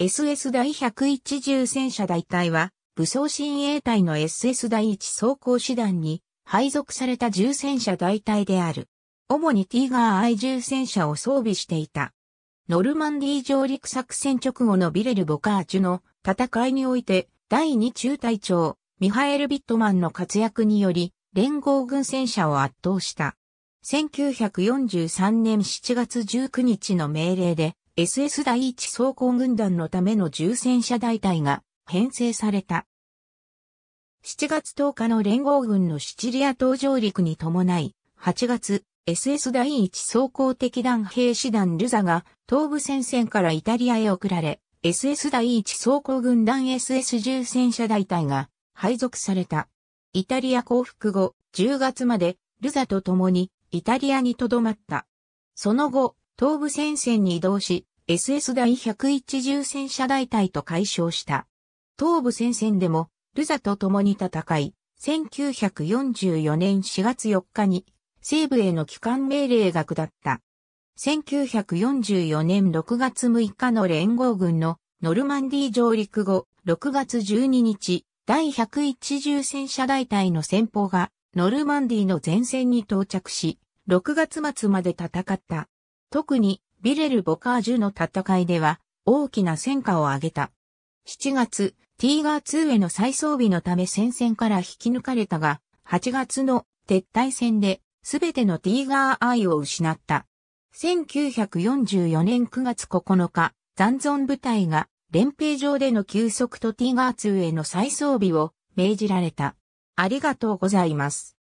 SS 第101重戦車大隊は、武装親衛隊の SS 第1装甲師団に配属された重戦車大隊である。主にティーガー I 重戦車を装備していた。ノルマンディー上陸作戦直後のビレル・ボカーチュの戦いにおいて、第2中隊長、ミハエル・ビットマンの活躍により、連合軍戦車を圧倒した。1943年7月19日の命令で、SS 第一装甲軍団のための重戦車大隊が編成された。7月10日の連合軍のシチリア島上陸に伴い、8月、SS 第一装甲敵団兵士団ルザが東部戦線からイタリアへ送られ、SS 第一装甲軍団 SS 重戦車大隊が配属された。イタリア降伏後、10月までルザと共にイタリアに留まった。その後、東部戦線に移動し、SS 第101重戦車大隊と解消した。東部戦線でも、ルザと共に戦い、1944年4月4日に、西部への帰還命令が下った。1944年6月6日の連合軍のノルマンディ上陸後、6月12日、第101重戦車大隊の先法が、ノルマンディの前線に到着し、6月末まで戦った。特にビレル・ボカージュの戦いでは大きな戦果を上げた。7月、ティーガー2への再装備のため戦線から引き抜かれたが、8月の撤退戦で、すべてのティーガー愛を失った。1944年9月9日、残存部隊が連兵場での休息とティーガー2への再装備を命じられた。ありがとうございます。